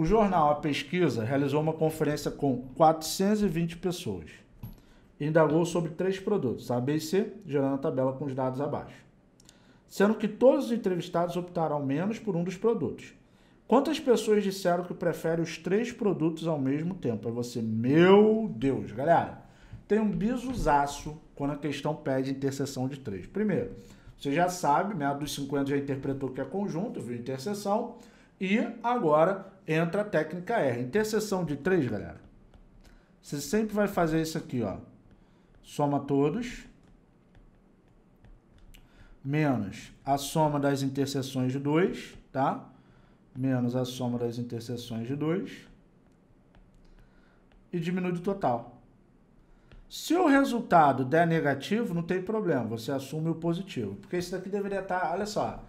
O jornal A Pesquisa realizou uma conferência com 420 pessoas. Indagou sobre três produtos, A, B e C, gerando a tabela com os dados abaixo. Sendo que todos os entrevistados optaram ao menos por um dos produtos. Quantas pessoas disseram que preferem os três produtos ao mesmo tempo? É você, meu Deus, galera. Tem um bisuzaço quando a questão pede interseção de três. Primeiro, você já sabe, meados né, dos 50 já interpretou que é conjunto, viu interseção. E agora entra a técnica R. Interseção de 3, galera. Você sempre vai fazer isso aqui, ó. Soma todos. Menos a soma das interseções de 2, tá? Menos a soma das interseções de 2. E diminui o total. Se o resultado der negativo, não tem problema. Você assume o positivo. Porque isso daqui deveria estar, tá, olha só...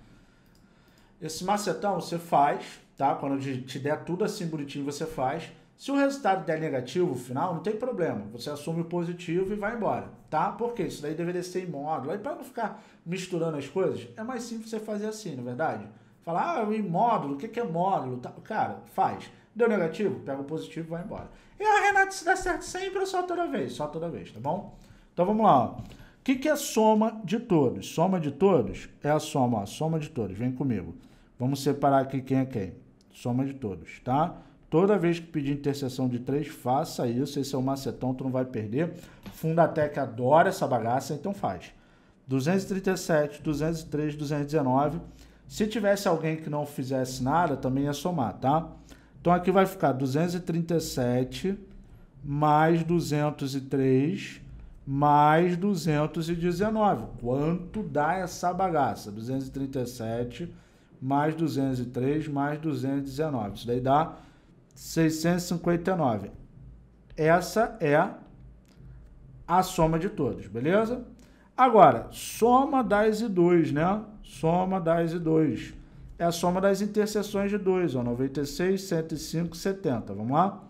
Esse macetão você faz, tá? Quando te der tudo assim bonitinho, você faz. Se o resultado der negativo final, não tem problema. Você assume o positivo e vai embora, tá? Porque isso daí deveria ser módulo. Aí para não ficar misturando as coisas, é mais simples você fazer assim, na é verdade. Falar, ah, em módulo, o que é módulo? Tá, cara, faz. Deu negativo? Pega o positivo e vai embora. E a Renata, se dá certo sempre, ou só toda vez, só toda vez, tá bom? Então vamos lá, ó que, que é soma de todos? Soma de todos é a soma, ó, soma de todos, vem comigo. Vamos separar aqui quem é quem. Soma de todos, tá? Toda vez que pedir interseção de três, faça isso. Esse é o macetão, tu não vai perder. Fundatec adora essa bagaça, então faz. 237, 203, 219. Se tivesse alguém que não fizesse nada, também ia somar, tá? Então aqui vai ficar 237 mais 203 mais 219. Quanto dá essa bagaça? 237 mais 203 mais 219. Isso daí dá 659. Essa é a soma de todos, beleza? Agora, soma das e 2, né? Soma das e 2. É a soma das interseções de 2, ó, 96, 105, 70. Vamos lá?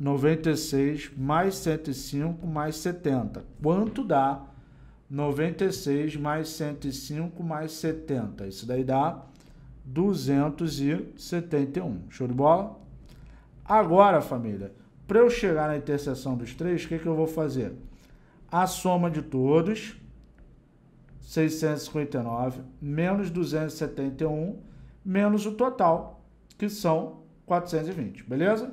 96 mais 105 mais 70. Quanto dá 96 mais 105 mais 70? Isso daí dá 271. Show de bola? Agora, família, para eu chegar na interseção dos três, o que, que eu vou fazer? A soma de todos, 659, menos 271, menos o total, que são 420, beleza?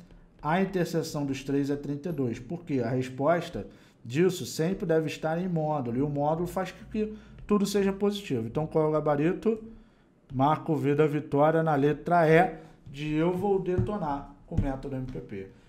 a interseção dos três é 32, porque a resposta disso sempre deve estar em módulo, e o módulo faz com que tudo seja positivo. Então, qual é o gabarito? Marco V da vitória na letra E de eu vou detonar o método MPP.